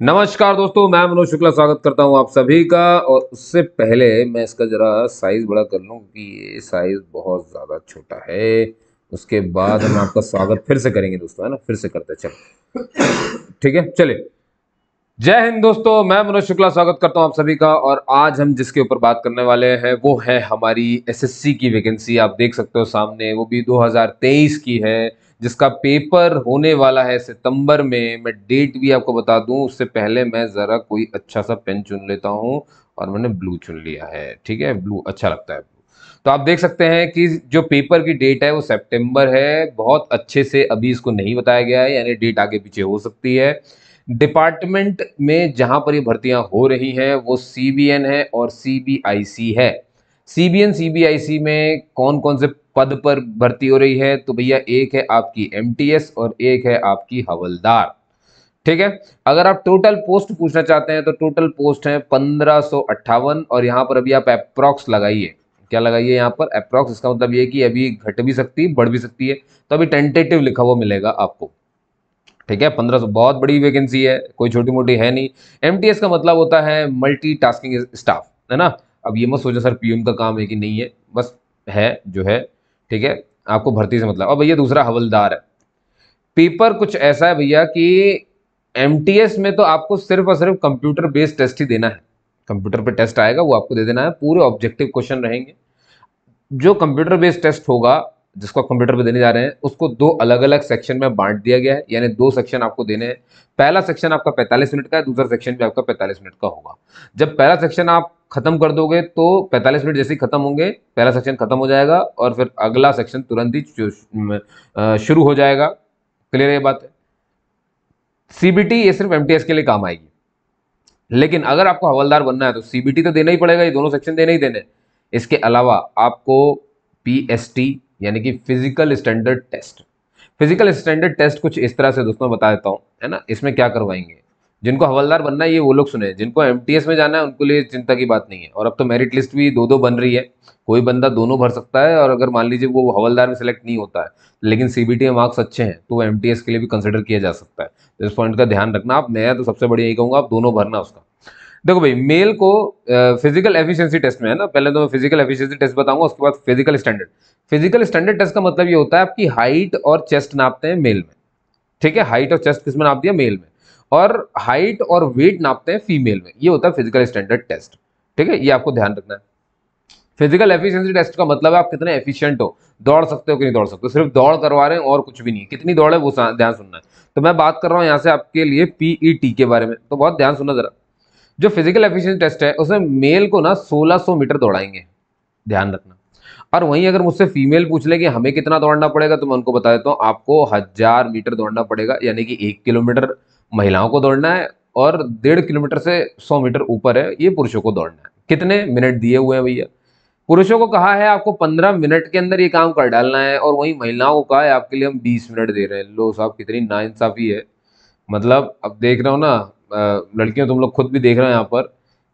नमस्कार दोस्तों मैं मनोज शुक्ला स्वागत करता हूं आप सभी का और उससे पहले मैं इसका ज़रा साइज़ बड़ा कर लूं कि ये साइज़ बहुत ज़्यादा छोटा है उसके बाद हम आपका स्वागत फिर से करेंगे दोस्तों है ना फिर से करते चलो ठीक है चलिए जय हिंद दोस्तों मैं मनोज शुक्ला स्वागत करता हूं आप सभी का और आज हम जिसके ऊपर बात करने वाले हैं वो है हमारी एसएससी की वैकेंसी आप देख सकते हो सामने वो भी 2023 की है जिसका पेपर होने वाला है सितंबर में मैं डेट भी आपको बता दूं उससे पहले मैं ज़रा कोई अच्छा सा पेन चुन लेता हूं और मैंने ब्लू चुन लिया है ठीक है ब्लू अच्छा लगता है तो आप देख सकते हैं कि जो पेपर की डेट है वो सितंबर है बहुत अच्छे से अभी इसको नहीं बताया गया है यानी डेट आगे पीछे हो सकती है डिपार्टमेंट में जहां पर ये भर्तियां हो रही हैं वो सी है और सी है सीबीएन सीबीआईसी में कौन कौन से पद पर भर्ती हो रही है तो भैया एक है आपकी एमटीएस और एक है आपकी हवलदार ठीक है अगर आप टोटल पोस्ट पूछना चाहते हैं तो टोटल पोस्ट है पंद्रह और यहाँ पर अभी आप अप्रॉक्स लगाइए क्या लगाइए यहाँ पर अप्रॉक्स इसका मतलब ये कि अभी घट भी सकती है बढ़ भी सकती है तो अभी टेंटेटिव लिखा हुआ मिलेगा आपको ठीक है 1500 बहुत बड़ी वैकेंसी है कोई छोटी मोटी है नहीं एमटीएस का मतलब होता है मल्टी टास्किंग स्टाफ है ना अब ये मत सोचा सर पी का काम है कि नहीं है बस है जो है ठीक है आपको भर्ती से मतलब और भैया दूसरा हवलदार है पेपर कुछ ऐसा है भैया कि एम में तो आपको सिर्फ और सिर्फ कंप्यूटर बेस्ड टेस्ट ही देना है कंप्यूटर पे टेस्ट आएगा वो आपको दे देना है पूरे ऑब्जेक्टिव क्वेश्चन रहेंगे जो कंप्यूटर बेस्ड टेस्ट होगा जिसको आप कंप्यूटर पे देने जा रहे हैं उसको दो अलग अलग सेक्शन में बांट दिया गया है यानी दो सेक्शन आपको देने हैं पहला सेक्शन आपका 45 मिनट का है दूसरा सेक्शन भी आपका 45 मिनट का होगा जब पहला सेक्शन आप खत्म कर दोगे तो 45 मिनट जैसे ही खत्म होंगे पहला सेक्शन खत्म हो जाएगा और फिर अगला सेक्शन तुरंत ही शुरू हो जाएगा क्लियर ये बात है सीबीटी ये सिर्फ एमटीएस के लिए काम आएगी लेकिन अगर आपको हवलदार बनना है तो सीबीटी तो देना ही पड़ेगा ये दोनों सेक्शन देने ही देने इसके अलावा आपको पी यानी कि physical standard test physical standard test कुछ इस तरह से दोस्तों बता देता हूँ है ना इसमें क्या करवाएंगे जिनको हवलदार बनना है ये वो लोग सुने जिनको एम में जाना है उनके लिए चिंता की बात नहीं है और अब तो मेरिट लिस्ट भी दो दो बन रही है कोई बंदा दोनों भर सकता है और अगर मान लीजिए वो हवलदार में सेलेक्ट नहीं होता है लेकिन सीबीटी में मार्क्स अच्छे हैं तो वो एम के लिए भी कंसिडर किया जा सकता है तो इस पॉइंट का ध्यान रखना आप नया तो सबसे बढ़िया यही कहूँगा आप दोनों भरना उसका देखो भाई मेल को फिजिकल एफिशिएंसी टेस्ट में है ना पहले तो मैं फिजिकल एफिशिएंसी टेस्ट बताऊंगा उसके बाद physical standard physical standard test का मतलब ये होता है आपकी हाइट और चेस्ट नापते हैं मेल में ठीक है हाइट और चेस्ट किसमें नाप दिया मेल में और हाइट और वेट नापते हैं फीमेल में ये होता है फिजिकल स्टैंडर्ड टेस्ट ठीक है ये आपको ध्यान रखना है फिजिकल एफिशिएंसी टेस्ट का मतलब है आप कितने एफिशिएंट हो दौड़ सकते हो कि नहीं दौड़ सकते हो सिर्फ दौड़ करवा रहे हैं और कुछ भी नहीं कितनी दौड़ है वो ध्यान सुनना है तो मैं बात कर रहा हूँ यहाँ से आपके लिए पी e के बारे में तो बहुत ध्यान सुनना जरा जो फिजिकल एफिशियंसी टेस्ट है उसमें मेल को ना सोलह मीटर दौड़ाएंगे ध्यान रखना और वहीं अगर मुझसे फीमेल पूछ ले कि हमें कितना दौड़ना पड़ेगा तो मैं उनको बता देता हूँ आपको हज़ार मीटर दौड़ना पड़ेगा यानी कि एक किलोमीटर महिलाओं को दौड़ना है और डेढ़ किलोमीटर से सौ मीटर ऊपर है ये पुरुषों को दौड़ना है कितने मिनट दिए हुए हैं भैया पुरुषों को कहा है आपको पंद्रह मिनट के अंदर ये काम कर डालना है और वहीं महिलाओं को कहा है आपके लिए हम बीस मिनट दे रहे हैं लो साहब कितनी नाइंसाफ़ी है मतलब अब देख रहे हो ना लड़कियों तुम लोग खुद भी देख रहे हो यहाँ पर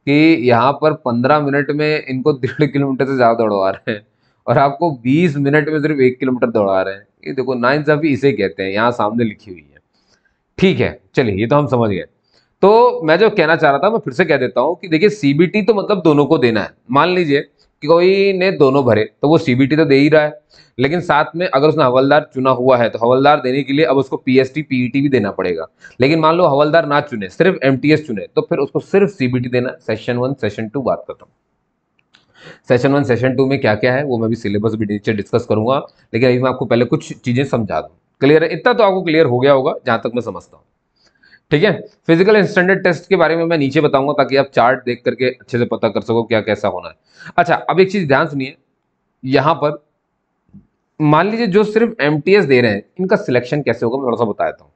कि यहाँ पर पंद्रह मिनट में इनको डेढ़ किलोमीटर से ज़्यादा दौड़वा रहे हैं और आपको बीस मिनट में सिर्फ एक किलोमीटर दौड़ा रहे हैं ये देखो नाइंसाफ़ी इसे कहते हैं यहाँ सामने लिखी हुई है ठीक है चलिए ये तो हम समझ गए तो मैं जो कहना चाह रहा था मैं फिर से कह देता हूँ कि देखिए सीबीटी तो मतलब दोनों को देना है मान लीजिए कि कोई ने दोनों भरे तो वो सीबीटी तो दे ही रहा है लेकिन साथ में अगर उसने हवलदार चुना हुआ है तो हवलदार देने के लिए अब उसको पीएसटी पीईटी e भी देना पड़ेगा लेकिन मान लो हवलदार ना चुने सिर्फ एमटीएस चुने तो फिर उसको सिर्फ सीबीटी देना सेशन वन सेशन टू बात करता हूँ सेशन वन सेशन टू में क्या क्या है वो मैं भी सिलेबस भी नीचे डिस्कस करूंगा लेकिन अभी मैं आपको पहले कुछ चीज़ें समझा दूँ क्लियर है इतना तो आपको क्लियर हो गया होगा जहां तक मैं समझता हूँ ठीक है फिजिकल स्टैंडर्ड टेस्ट के बारे में मैं नीचे बताऊंगा ताकि आप चार्ट देख करके अच्छे से पता कर सको क्या कैसा होना है अच्छा अब एक चीज़ ध्यान सुनिए यहाँ पर मान लीजिए जो सिर्फ एम दे रहे हैं इनका सिलेक्शन कैसे होगा मैं थोड़ा सा बता देता हूँ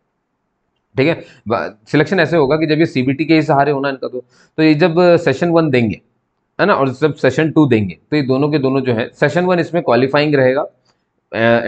ठीक है सिलेक्शन ऐसे होगा कि जब ये सीबीटी के ही सहारे होना इनका तो तो ये जब सेशन वन देंगे है ना और जब सेशन टू देंगे तो ये दोनों के दोनों जो है सेशन वन इसमें क्वालिफाइंग रहेगा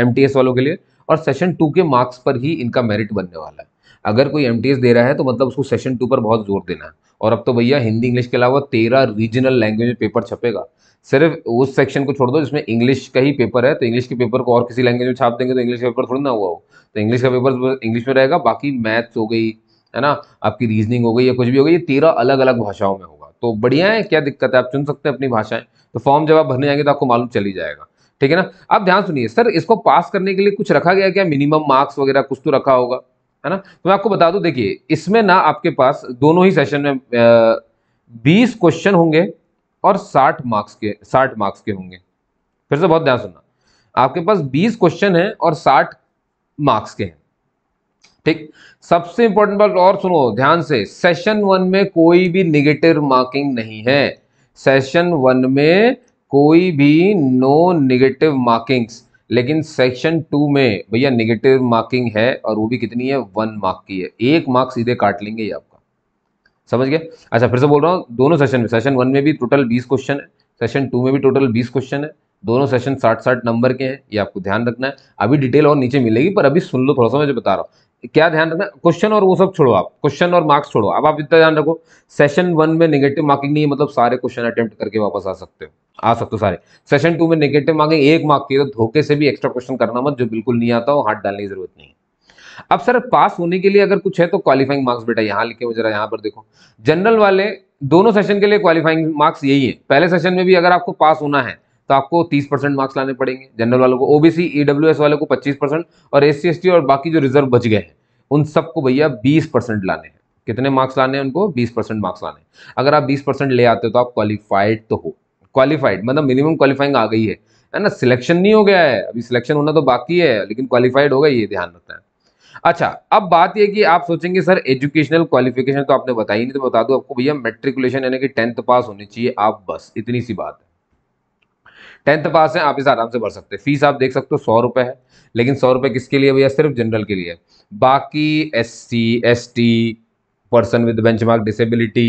एम वालों के लिए और सेशन टू के मार्क्स पर ही इनका मेरिट बनने वाला है अगर कोई एम दे रहा है तो मतलब उसको सेशन टू पर बहुत जोर देना है और अब तो भैया हिंदी इंग्लिश के अलावा तेरह रीजनल लैंग्वेज में पेपर छपेगा सिर्फ उस सेक्शन को छोड़ दो जिसमें इंग्लिश का ही पेपर है तो इंग्लिश के पेपर को और किसी लैंग्वेज में छाप देंगे तो इंग्लिश का पेपर थोड़ी ना हुआ हो तो इंग्लिश का पेपर इंग्लिश में रहेगा बाकी मैथ्स हो गई है ना आपकी रीजनिंग हो गई या कुछ भी हो गई ये तेरह अलग अलग भाषाओं में होगा तो बढ़िया है क्या दिक्कत है आप चुन सकते हैं अपनी भाषाएं तो फॉर्म जब आप भरने जाएंगे तो आपको मालूम चली जाएगा ठीक है ना अब ध्यान सुनिए सर इसको पास करने के लिए कुछ रखा गया क्या मिनिमम मार्क्स वगैरह कुछ तो रखा होगा है ना तो मैं आपको बता दूं देखिए इसमें ना आपके पास दोनों ही सेशन में बीस क्वेश्चन होंगे और साठ मार्क्स के साठ मार्क्स के होंगे फिर से बहुत ध्यान सुनना आपके पास बीस क्वेश्चन है और साठ मार्क्स के हैं ठीक सबसे इंपॉर्टेंट बात और सुनो ध्यान से सेशन वन में कोई भी निगेटिव मार्किंग नहीं है सेशन वन में कोई भी नो निगेटिव मार्किंग्स लेकिन सेक्शन टू में भैया निगेटिव मार्किंग है और वो भी कितनी है वन मार्क की है एक मार्क सीधे काट लेंगे ये आपका समझ गया अच्छा फिर से बोल रहा हूँ दोनों सेशन में सेशन वन में भी टोटल बीस क्वेश्चन है सेशन टू में भी टोटल बीस क्वेश्चन है दोनों सेशन साठ साठ नंबर के हैं ये आपको ध्यान रखना है अभी डिटेल और नीचे मिलेगी पर अभी सुन लो थोड़ा सा मैं जो बता रहा हूँ क्या ध्यान रखना क्वेश्चन और वो सब छोड़ो आप क्वेश्चन और मार्क्स छोड़ो अब आप इतना ध्यान रखो सेशन वन में निगेटिव मार्किंग नहीं है मतलब सारे क्वेश्चन अटेम्प्ट करके वापस आ सकते हो आ सकते हो सारे सेशन टू में नेगेटिव मांगे एक मार्क के तो धोखे से भी एक्स्ट्रा क्वेश्चन करना मत जो बिल्कुल नहीं आता हो हाथ डालने की जरूरत नहीं अब सर पास होने के लिए अगर कुछ है तो क्वालिफाइंग मार्क्स बेटा यहाँ लिखे जरा यहाँ पर देखो जनरल वाले दोनों सेशन के लिए क्वालिफाइंग मार्क्स यही है पहले सेशन में भी अगर आपको पास होना है तो आपको 30 परसेंट मार्क्स लाने पड़ेंगे जनरल वालों को ओबीसी ईडब्ल्यूएस e वाले को 25 परसेंट और एस सी और बाकी जो रिजर्व बच गए हैं उन सबको भैया 20 परसेंट लाने हैं कितने मार्क्स लाने हैं उनको 20 परसेंट मार्क्स लाने हैं अगर आप 20 परसेंट ले आते हो तो आप क्वालिफाइड तो हो क्वालिफाइड मतलब मिनिमम क्वालिफाइंग आ गई है है ना सिलेक्शन नहीं हो गया है अभी सिलेक्शन होना तो बाकी है लेकिन क्वालिफाइड होगा ये ध्यान रखना है अच्छा अब बात ये कि आप सोचेंगे सर एजुकेशनल क्वालिफिकेशन तो आपने बताई नहीं तो बता दूं आपको भैया मेट्रिकुलेशन यानी कि टेंथ पास होनी चाहिए आप बस इतनी सी बात है टेंथ पास है आप इसे आराम से भर सकते हैं फीस आप देख सकते हो सौ रुपये है लेकिन सौ रुपये किसके लिए भैया सिर्फ जनरल के लिए बाकी S C S T person with benchmark disability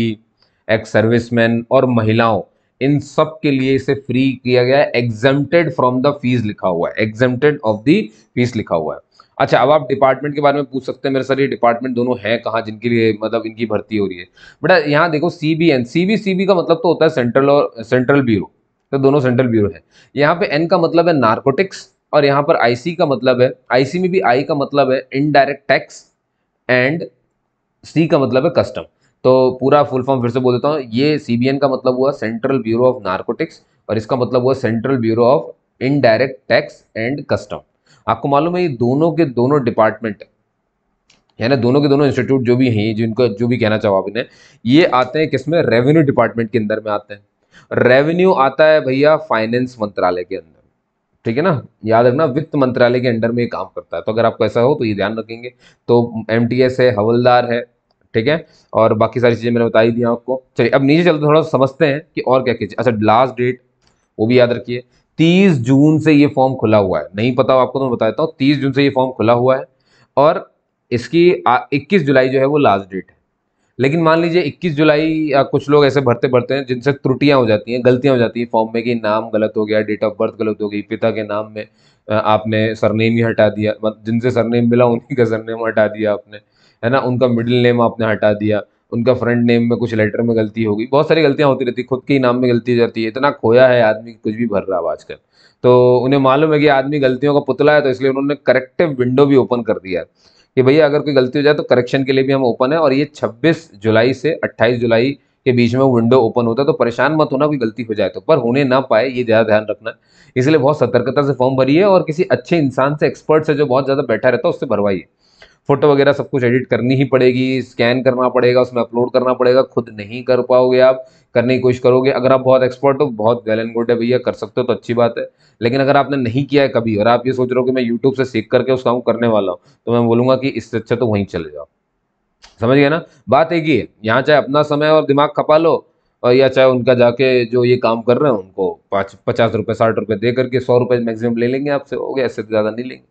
ex serviceman और महिलाओं इन सब के लिए इसे फ्री किया गया है एग्जेम्प्टेड फ्रॉम द फीस लिखा हुआ है एग्जेम्प्टेड ऑफ द फीस लिखा हुआ है अच्छा अब आप डिपार्टमेंट के बारे में पूछ सकते हैं मेरे सर ये डिपार्टमेंट दोनों हैं कहाँ जिनके लिए मतलब इनकी भर्ती हो रही है बेटा यहाँ देखो C B N C B C B का मतलब तो होता है सेंट्रल और सेंट्रल ब्यूरो तो दोनों सेंट्रल ब्यूरो है यहाँ पे एन का मतलब है नार्कोटिक्स और यहाँ पर आईसी का मतलब है आईसी में भी आई का मतलब है इनडायरेक्ट टैक्स एंड सी का मतलब है कस्टम तो पूरा फुल फॉर्म फिर से बोल देता हूँ ये सी का मतलब हुआ सेंट्रल ब्यूरो ऑफ नार्कोटिक्स और इसका मतलब हुआ central bureau of indirect tax and custom आपको मालूम है ये दोनों के दोनों डिपार्टमेंट है ना दोनों के दोनों इंस्टीट्यूट जो भी हैं जिनको जो भी कहना चाहो आपने ये आते हैं किसमें रेवेन्यू डिपार्टमेंट के अंदर में आते हैं रेवेन्यू आता है भैया फाइनेंस मंत्रालय के अंदर ठीक है ना याद रखना वित्त मंत्रालय के अंडर में ये काम करता है तो अगर आपको ऐसा हो तो ये ध्यान रखेंगे तो एम है हवलदार है ठीक है और बाकी सारी चीज़ें मैंने बताई ही दिया आपको चलिए अब नीचे चलते थोड़ा समझते हैं कि और क्या क्या अच्छा लास्ट डेट वो भी याद रखिए तीस जून से ये फॉर्म खुला हुआ है नहीं पता आपको तो मैं बता देता हूँ तीस जून से ये फॉर्म खुला हुआ है और इसकी इक्कीस जुलाई जो है वो लास्ट डेट है लेकिन मान लीजिए इक्कीस जुलाई कुछ लोग ऐसे भरते भरते हैं जिनसे त्रुटियाँ हो जाती हैं गलतियाँ हो जाती हैं फॉर्म में कि नाम गलत हो गया डेट ऑफ बर्थ गलत हो गई पिता के नाम में आपने सरनेम ही हटा दिया जिनसे सरनेम मिला उन्हीं का सरनेम हटा दिया आपने है ना उनका मिडिल नेम आपने हटा दिया उनका फ्रंट नेम में कुछ लेटर में गलती होगी बहुत सारी गलतियाँ होती रहती खुद के ही नाम में गलती हो जाती है इतना खोया है आदमी कुछ भी भर रहा है आजकल तो उन्हें मालूम है कि आदमी गलतियों का पुतला है तो इसलिए उन्होंने करेक्टिव विंडो भी ओपन कर दिया है कि भैया अगर कोई गलती हो जाए तो करेक्शन के लिए भी हम ओपन है और ये 26 जुलाई से 28 जुलाई के बीच में वो विंडो ओपन होता है तो परेशान मत होना कोई गलती हो जाए तो पर होने ना पाए ये ज़्यादा ध्यान रखना इसलिए बहुत सतर्कता से फॉर्म भरिए और किसी अच्छे इंसान से एक्सपर्ट से जो बहुत ज़्यादा बैठा रहता है उससे भरवाइए फोटो वगैरह सब कुछ एडिट करनी ही पड़ेगी स्कैन करना पड़ेगा उसमें अपलोड करना पड़ेगा खुद नहीं कर पाओगे आप करने की कोशिश करोगे अगर आप बहुत एक्सपर्ट हो बहुत वेल एंड गुड है भैया कर सकते हो तो अच्छी बात है लेकिन अगर आपने नहीं किया है कभी और आप ये सोच रहे हो कि मैं यूट्यूब से सीख करके उस काम करने वाला हूँ तो मैं बोलूँगा कि इससे अच्छा तो वहीं चले जाओ समझ गए ना बात एक ही है यहाँ चाहे अपना समय और दिमाग खपा लो और या चाहे उनका जाके जो ये काम कर रहे हैं उनको पाँच पचास रुपये साठ रुपये दे करके सौ रुपये मैक्सिमम ले लेंगे आपसे हो गया ऐसे तो ज़्यादा नहीं लेंगे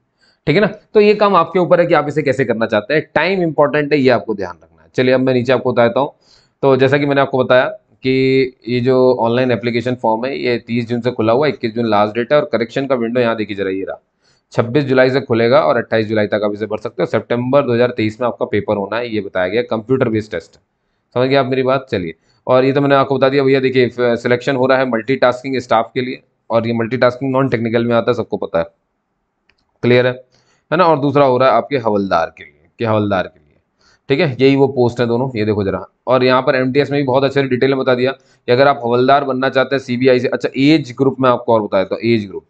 ठीक है ना तो ये काम आपके ऊपर है कि आप इसे कैसे करना चाहते हैं टाइम इंपॉर्टेंट है ये आपको ध्यान रखना है चलिए अब मैं नीचे आपको बताता हूँ तो जैसा कि मैंने आपको बताया कि ये जो ऑनलाइन एप्लीकेशन फॉर्म है ये तीस जून से खुला हुआ इक्कीस जून लास्ट डेट है और करेक्शन का विंडो यहाँ देखिए जा रही रहा 26 जुलाई से खुलेगा और 28 जुलाई तक आप इसे भर सकते हो सितंबर 2023 में आपका पेपर होना है ये बताया गया कंप्यूटर बेस्ड टेस्ट समझ गया आप मेरी बात चलिए और ये तो मैंने आपको बता दिया भैया देखिए सिलेक्शन हो रहा है मल्टी स्टाफ के लिए और ये मल्टी नॉन टेक्निकल में आता है सबको पता है क्लियर है है ना और दूसरा हो रहा है आपके हवलदार के लिए के हवलदार के लिए ठीक है यही वो पोस्ट है दोनों ये देखो जरा और यहाँ पर एम में भी बहुत अच्छे डिटेल में बता दिया कि अगर आप हवलदार बनना चाहते हैं सीबीआई से अच्छा एज ग्रुप में आपको और बताया तो एज ग्रुप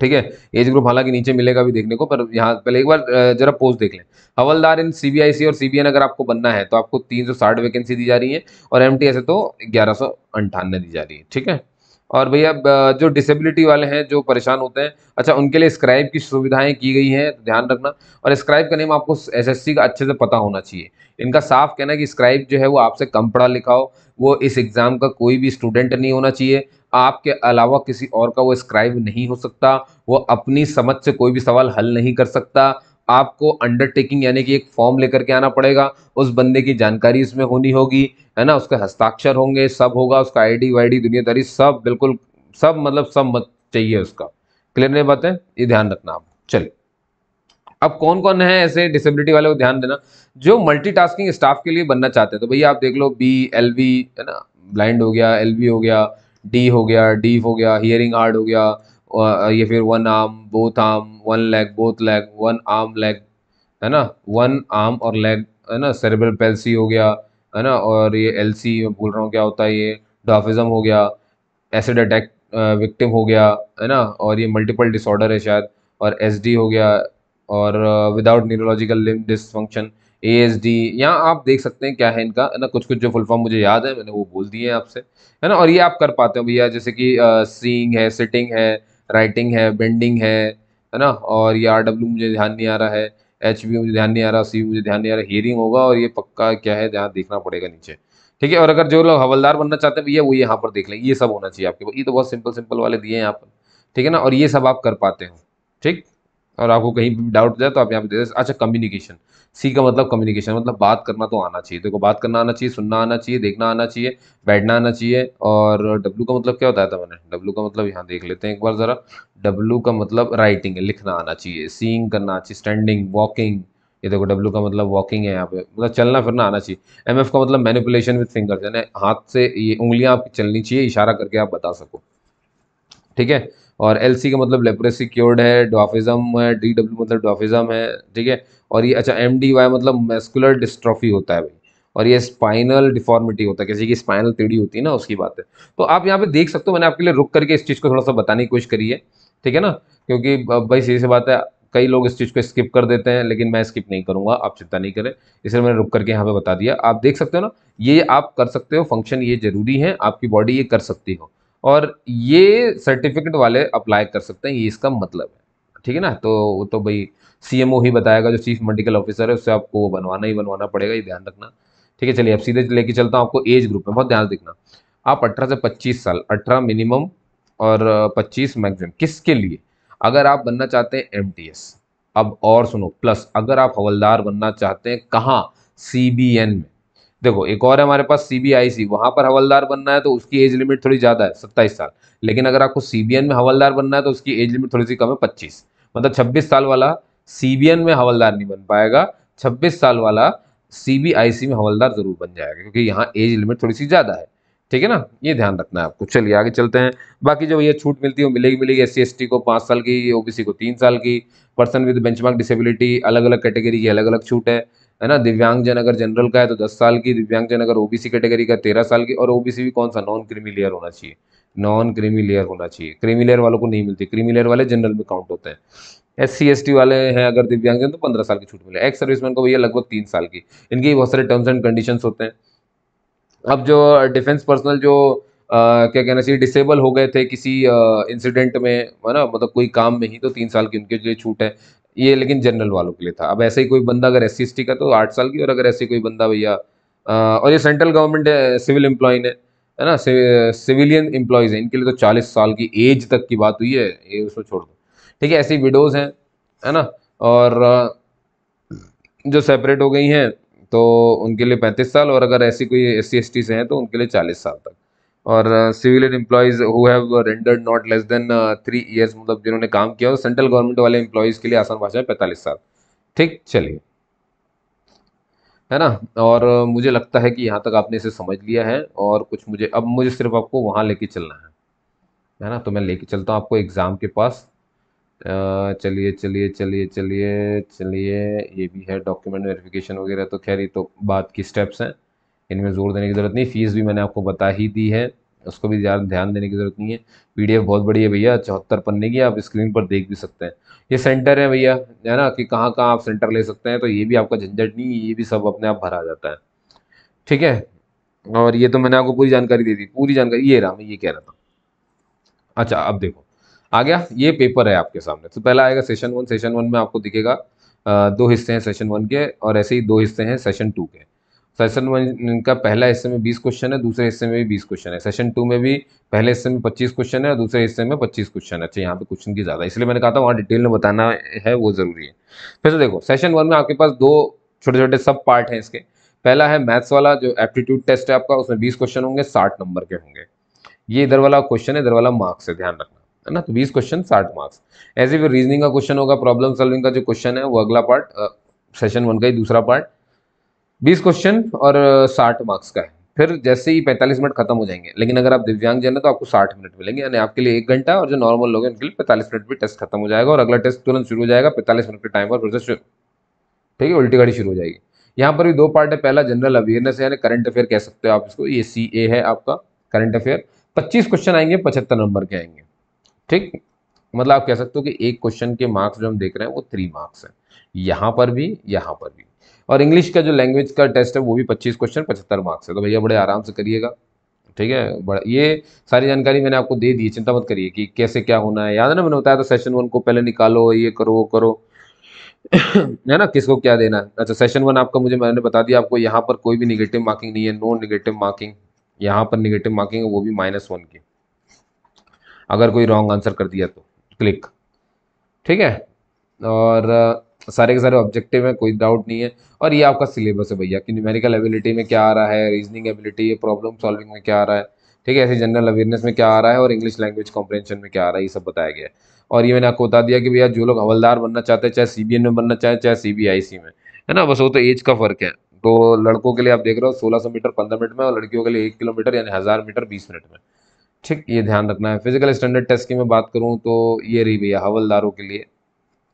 ठीक है एज ग्रुप हालांकि नीचे मिलेगा भी देखने को पर यहाँ पहले एक बार जरा पोस्ट देख लें हवलदार इन सीबीआईसी और सीबीएन अगर आपको बनना है तो आपको तीन सौ साठ वैकेंसी दी जा रही है और एम टी एस तो ग्यारह सौ अंठानवे दी जा रही है ठीक है और भैया जो डिसेबिलिटी वाले हैं जो परेशान होते हैं अच्छा उनके लिए स्क्राइब की सुविधाएं की गई हैं तो ध्यान रखना और स्क्राइब का नेम आपको एसएससी का अच्छे से पता होना चाहिए इनका साफ कहना है कि स्क्राइब जो है वो आपसे कम पढ़ा लिखा हो वो इस एग्ज़ाम का कोई भी स्टूडेंट नहीं होना चाहिए आपके अलावा किसी और का वो स्क्राइब नहीं हो सकता वो अपनी समझ से कोई भी सवाल हल नहीं कर सकता आपको अंडरटेकिंग यानी कि एक फॉर्म लेकर के आना पड़ेगा उस बंदे की जानकारी इसमें होनी होगी है ना उसके हस्ताक्षर होंगे सब होगा उसका आई वाई डी दुनियादारी सब बिल्कुल सब मतलब सब मत चाहिए उसका क्लियर नहीं बात है ये ध्यान रखना आप चलिए अब कौन कौन है ऐसे डिसेबिलिटी वाले को ध्यान देना जो मल्टीटास्किंग स्टाफ के लिए बनना चाहते हैं तो भैया आप देख लो बी एल है ना ब्लाइंड हो गया एल हो गया डी हो गया डी हो गया हियरिंग हार्ड हो गया ये फिर one arm both arm one leg both leg one arm leg है ना वन आर्म और लेग है ना सेरेब्रल पेल्सी हो गया है ना और ये एल सी मैं बोल रहा हूँ क्या होता है ये डॉफिजम हो गया एसिड अटैक विक्टिम हो गया है ना और ये मल्टीपल डिसऑर्डर है शायद और एस डी हो गया और without neurological limb dysfunction A S D यहाँ आप देख सकते हैं क्या है इनका है ना कुछ कुछ जो फुल फॉर्म मुझे याद है मैंने वो बोल दिए हैं आपसे है ना और ये आप कर पाते हो भैया जैसे कि सीइंग है सिटिंग है राइटिंग है बेंडिंग है है ना और ये आर डब्ल्यू मुझे ध्यान नहीं आ रहा है एच बी मुझे ध्यान नहीं आ रहा सी मुझे ध्यान नहीं आ रहा हियरिंग होगा और ये पक्का क्या है ध्यान देखना पड़ेगा नीचे ठीक है और अगर जो लोग हवलदार बनना चाहते हैं भैया वो यहाँ पर देख लें ये सब होना चाहिए आपके ये तो बहुत सिंपल सिंपल वाले दिए हैं यहाँ पर ठीक है ना और ये सब आप कर पाते हो ठीक और आपको कहीं डाउट जाए तो आप यहाँ पे दे अच्छा कम्युनिकेशन सी का मतलब कम्युनिकेशन मतलब बात करना तो आना चाहिए देखो बात करना आना चाहिए सुनना आना चाहिए देखना आना चाहिए बैठना आना चाहिए और डब्ल्यू का मतलब क्या होता था मैंने डब्ल्यू का मतलब यहाँ देख लेते हैं एक बार ज़रा डब्ल्यू का मतलब राइटिंग लिखना आना चाहिए सीइंग करना चाहिए स्टैंडिंग वॉकिंग ये देखो डब्ल्यू का मतलब वॉकिंग है यहाँ पे मतलब चलना फिरना आना चाहिए एम एफ का मतलब मैनिपुलेशन विद फिंगर्स यानी हाथ से ये उंगलियाँ आपकी चलनी चाहिए इशारा करके आप बता सको ठीक है और एल का मतलब लेप्रेसी क्योर्ड है डॉफिज़म है डी डब्ल्यू मतलब डॉफिज़म है ठीक है और ये अच्छा एम डी वाई मतलब मेस्कुलर डिस्ट्रॉफी होता है भाई और ये स्पाइनल डिफॉर्मिटी होता है किसी की स्पाइनल टेढ़ी होती है ना उसकी बात है तो आप यहाँ पे देख सकते हो मैंने आपके लिए रुक करके इस चीज़ को थोड़ा सा बताने की कोशिश करी है ठीक है ना क्योंकि भाई सही से बात है कई लोग इस चीज़ को स्किप कर देते हैं लेकिन मैं स्किप नहीं करूँगा आप चिंता नहीं करें इसलिए मैंने रुक करके यहाँ पे बता दिया आप देख सकते हो ना ये आप कर सकते हो फंक्शन ये जरूरी है आपकी बॉडी ये कर सकती हो और ये सर्टिफिकेट वाले अप्लाई कर सकते हैं ये इसका मतलब है ठीक है ना तो वो तो भाई सीएमओ ही बताएगा जो चीफ मेडिकल ऑफिसर है उससे आपको वो बनवाना ही बनवाना पड़ेगा ये ध्यान रखना ठीक है चलिए अब सीधे लेके चलता हूँ आपको एज ग्रुप में बहुत ध्यान देखना आप अठारह से पच्चीस साल अठारह मिनिमम और पच्चीस मैक्सिमम किसके लिए अगर आप बनना चाहते हैं एम अब और सुनो प्लस अगर आप हवलदार बनना चाहते हैं कहाँ सी में देखो एक और हमारे पास सी वहां पर हवलदार बनना है तो उसकी एज लिमिट थोड़ी ज़्यादा है सत्ताईस साल लेकिन अगर आपको सी में हवलदार बनना है तो उसकी एज लिमिट थोड़ी सी कम है पच्चीस मतलब छब्बीस साल वाला सी में हवलदार नहीं बन पाएगा छब्बीस साल वाला सी में हवलदार ज़रूर बन जाएगा क्योंकि यहाँ एज लिमिट थोड़ी सी ज़्यादा है ठीक है ना ये ध्यान रखना है आपको चलिए आगे चलते हैं बाकी जो ये छूट मिलती है वो मिलेगी मिलेगी एस सी को पाँच साल की ओबीसी को तीन साल की पर्सन विद बेंचमार्क डिसेबिलिटी अलग अलग कैटेगरी की अलग अलग छूट है है ना दिव्यांगजन अगर जनरल का है तो दस साल की दिव्यांगजन अगर ओबीसी कैटेगरी का तेरह साल की और ओबीसी भी कौन सा नॉन क्रीमी लेयर होना चाहिए नॉन क्रीमी लेयर होना चाहिए क्रीमी लेयर वालों को नहीं मिलती क्रीमी लेयर वाले जनरल में काउंट होते हैं एस सी एस टी वाले हैं अगर दिव्यांगजन तो पंद्रह साल की छूट मिले एक्स सर्विसमैन को भैया लगभग तीन साल की इनकी बहुत सारे टर्म्स एंड कंडीशन होते हैं अब जो डिफेंस पर्सनल जो Uh, क्या कहना चाहिए डिसेबल हो गए थे किसी इंसिडेंट में है ना मतलब कोई काम में ही तो तीन साल की उनके लिए छूट है ये लेकिन जनरल वालों के लिए था अब ऐसे ही कोई बंदा अगर एस सी का तो आठ साल की और अगर ऐसे कोई बंदा भैया और ये सेंट्रल गवर्नमेंट सिविल एम्प्लॉय ने है ना सिविलियन एम्प्लॉयज़ हैं इनके लिए तो चालीस साल की एज तक की बात हुई है ये उसको छोड़ दो ठीक है ऐसी विडोज़ हैं है ना और जो सेपरेट हो गई हैं तो उनके लिए पैंतीस साल और अगर ऐसी कोई एस सी से हैं तो उनके लिए चालीस साल तक और civilian employees who have rendered not less than three years मतलब जिन्होंने काम किया और सेंट्रल गवर्नमेंट वाले एम्प्लॉयज़ के लिए आसान भाषा है पैंतालीस साल ठीक चलिए है ना और uh, मुझे लगता है कि यहाँ तक आपने इसे समझ लिया है और कुछ मुझे अब मुझे सिर्फ आपको वहाँ लेके चलना है है ना तो मैं लेके चलता हूँ आपको एग्ज़ाम के पास चलिए चलिए चलिए चलिए चलिए ये भी है डॉक्यूमेंट वेरिफिकेशन वगैरह तो खैर ये तो बात की स्टेप्स हैं इनमें जोर देने की ज़रूरत नहीं फ़ीस भी मैंने आपको बता ही दी है उसको भी ज़्यादा ध्यान देने की ज़रूरत नहीं है पीडीएफ बहुत बड़ी है भैया चौहत्तर पन्ने की आप स्क्रीन पर देख भी सकते हैं ये सेंटर है भैया है ना कि कहाँ कहाँ आप सेंटर ले सकते हैं तो ये भी आपका झंझट नहीं ये भी सब अपने आप भरा जाता है ठीक है और ये तो मैंने आपको पूरी जानकारी दे दी पूरी जानकारी ये रहा मैं ये कह रहा था अच्छा अब देखो आ गया ये पेपर है आपके सामने तो पहला आएगा सेशन वन सेशन वन में आपको दिखेगा दो हिस्से हैं सेशन वन के और ऐसे ही दो हिस्से हैं सेशन टू के सेशन वन इनका पहला हिस्से में बीस क्वेश्चन है दूसरे हिस्से में भी बीस क्वेश्चन है सेशन टू में भी पहले हिस्से में पच्चीस क्वेश्चन है और दूसरे हिस्से में पच्चीस क्वेश्चन है अच्छा यहाँ पे क्वेश्चन की ज़्यादा इसलिए मैंने कहा था वहाँ डिटेल में बताना है वो ज़रूरी है फिर से देखो सेशन वन में आपके पास दो छोटे छोटे सब पार्ट हैं इसके पहला है मैथ्स वाला जो एप्टीट्यूड टेस्ट है आपका उसमें बीस क्वेश्चन होंगे साठ नंबर के होंगे ये इधर वाला क्वेश्चन है इधर वाला मार्क्स है ध्यान रखना है ना तो बीस क्वेश्चन साठ मार्क्स ऐसे फिर रीजनिंग का क्वेश्चन होगा प्रॉब्लम सॉल्विंग का जो क्वेश्चन है वो अगला पार्ट सेशन वन का ही दूसरा पार्ट बीस क्वेश्चन और साठ मार्क्स का है फिर जैसे ही पैंतालीस मिनट खत्म हो जाएंगे लेकिन अगर आप दिव्यांग जन है तो आपको साठ मिनट मिलेंगे यानी आपके लिए एक घंटा और जो नॉर्मल लोग हैं उनके लिए पैंतालीस मिनट भी टेस्ट खत्म हो जाएगा और अगला टेस्ट तुरंत शुरू हो जाएगा पैंतालीस मिनट के टाइम पर फिर से शुरू ठीक है उल्टी गाड़ी शुरू हो जाएगी यहाँ पर भी दो पार्ट है पहला जनरल अवेयरनेस यानी करंट अफेयर कह सकते हो आप इसको ये सी ए है आपका करंट अफेयर पच्चीस क्वेश्चन आएंगे पचहत्तर नंबर के आएंगे ठीक मतलब आप कह सकते हो कि एक क्वेश्चन के मार्क्स जो हम देख रहे हैं वो थ्री मार्क्स हैं यहाँ पर भी यहाँ पर भी और इंग्लिश का जो लैंग्वेज का टेस्ट है वो भी पच्चीस क्वेश्चन पचहत्तर मार्क्स है तो भैया बड़े आराम से करिएगा ठीक है बड़ा ये सारी जानकारी मैंने आपको दे दी है चिंता मत करिए कि कैसे क्या होना है याद है ना मैंने बताया था सेशन वन को पहले निकालो ये करो वो करो है ना किसको क्या देना है अच्छा सेशन वन आपका मुझे मैंने बता दिया आपको यहाँ पर कोई भी निगेटिव मार्किंग नहीं है नो निगेटिव मार्किंग यहाँ पर निगेटिव मार्किंग है वो भी माइनस वन की अगर कोई रॉन्ग आंसर कर दिया तो क्लिक ठीक है और सारे के सारे ऑब्जेक्टिव हैं कोई डाउट नहीं है और ये आपका सिलेबस है भैया कि न्यूमेरिकल एबिलिटी में क्या आ रहा है रीजनिंग एबिलिटी प्रॉब्लम सॉल्विंग में क्या आ रहा है ठीक है ऐसे जनरल अवेयरनेस में क्या आ रहा है और इंग्लिश लैंग्वेज कॉम्प्रेंशन में क्या आ रहा है ये सब बताया गया और ये मैंने आपको बता दिया कि भैया जो लोग हवलदार बनना चाहते हैं चाहे सी में बनना चाहे चाहे सी में है ना बस वो तो एज का फ़र्क है तो लड़कों के लिए आप देख रहे हो सौ मीटर पंद्रह मिनट में और लड़कियों के लिए एक किलोमीटर यानी हज़ार मीटर बीस मिनट में ठीक ये ध्यान रखना है फिजिकल स्टैंडर्ड टेस्ट की मैं बात करूँ तो ये रही भैया हवलदारों के लिए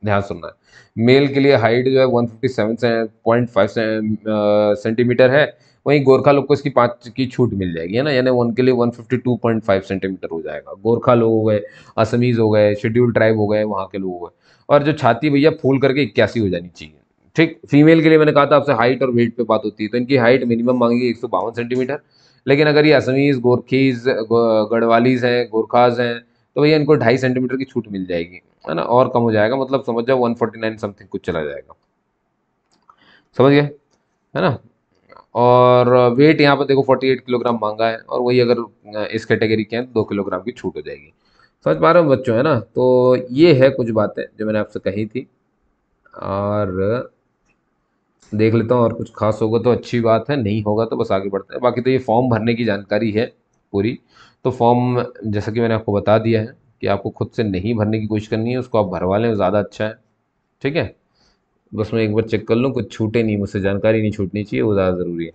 ध्यान सुनना है मेल के लिए हाइट जो है one fifty seven point five centimetre है वहीं गोरखा लोग को इसकी पाँच की छूट मिल जाएगी है ना यानी उनके लिए one fifty two point five centimetre हो जाएगा गोरखा लोग हो गए असमीज हो गए शेड्यूल ट्राइब हो गए वहाँ के लोग हो गए और जो छाती भैया फूल करके इक्यासी हो जानी चाहिए ठीक फीमेल के लिए मैंने कहा था आपसे हाइट और वेट पर बात होती है तो इनकी हाइट मिनिमम मांगेगी एक सौ बावन सेंटीमीटर लेकिन अगर ये असमीज गोरखीज गढ़वालीज हैं गोरखाज हैं तो भैया इनको ढाई सेंटीमीटर की छूट मिल जाएगी है ना और कम हो जाएगा मतलब समझ जाओ वन फोर्टी नाइन समथिंग कुछ चला जाएगा समझ गए है ना और वेट यहाँ पर देखो फोर्टी एट किलोग्राम मांगा है और वही अगर इस कैटेगरी के हैं तो दो किलोग्राम की छूट हो जाएगी समझ पा रहे हो बच्चों है ना तो ये है कुछ बातें जो मैंने आपसे कही थी और देख लेता हूँ और कुछ खास होगा तो अच्छी बात है नहीं होगा तो बस आगे बढ़ते हैं बाकी तो ये फॉर्म भरने की जानकारी है पूरी तो फॉर्म जैसा कि मैंने आपको बता दिया है कि आपको खुद से नहीं भरने की कोशिश करनी है उसको आप भरवा लें ज़्यादा अच्छा है ठीक है बस मैं एक बार चेक कर लूँ कुछ छूटे नहीं मुझसे जानकारी नहीं छूटनी चाहिए वो ज़्यादा ज़रूरी है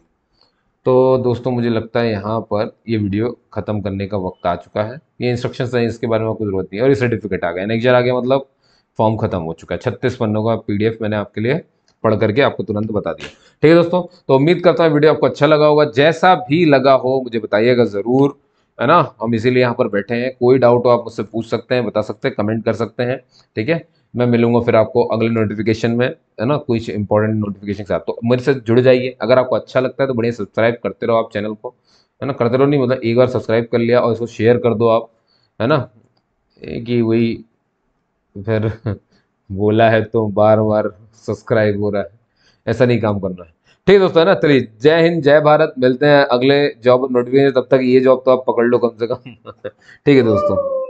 तो दोस्तों मुझे लगता है यहाँ पर ये वीडियो ख़त्म करने का वक्त आ चुका है ये इंस्ट्रक्शन हैं इसके बारे में कोई ज़रूरत नहीं है और ये सर्टिफिकेट आ गया नेक्स्ट आ गया मतलब फॉर्म ख़त्म हो चुका है छत्तीस पन्नों का पीडीएफ मैंने आपके लिए पढ़ करके आपको तुरंत बता दिया ठीक है दोस्तों तो उम्मीद करता हूँ वीडियो आपको अच्छा लगा होगा जैसा भी लगा हो मुझे बताइएगा ज़रूर है ना हम इसीलिए यहाँ पर बैठे हैं कोई डाउट हो आप मुझसे पूछ सकते हैं बता सकते हैं कमेंट कर सकते हैं ठीक है मैं मिलूंगा फिर आपको अगले नोटिफिकेशन में है ना कुछ इंपॉर्टेंट नोटिफिकेशन के साथ तो मेरे से जुड़ जाइए अगर आपको अच्छा लगता है तो बढ़िया सब्सक्राइब करते रहो आप चैनल को है ना करते रहो नहीं मतलब एक बार सब्सक्राइब कर लिया और इसको शेयर कर दो आप है ना कि वही फिर बोला है तो बार बार सब्सक्राइब हो रहा है ऐसा नहीं काम करना है ठीक है दोस्तों है ना चलिए जय हिंद जय भारत मिलते हैं अगले जॉब नोटिफिकेशन तब तक ये जॉब तो आप पकड़ लो कम से कम ठीक है दोस्तों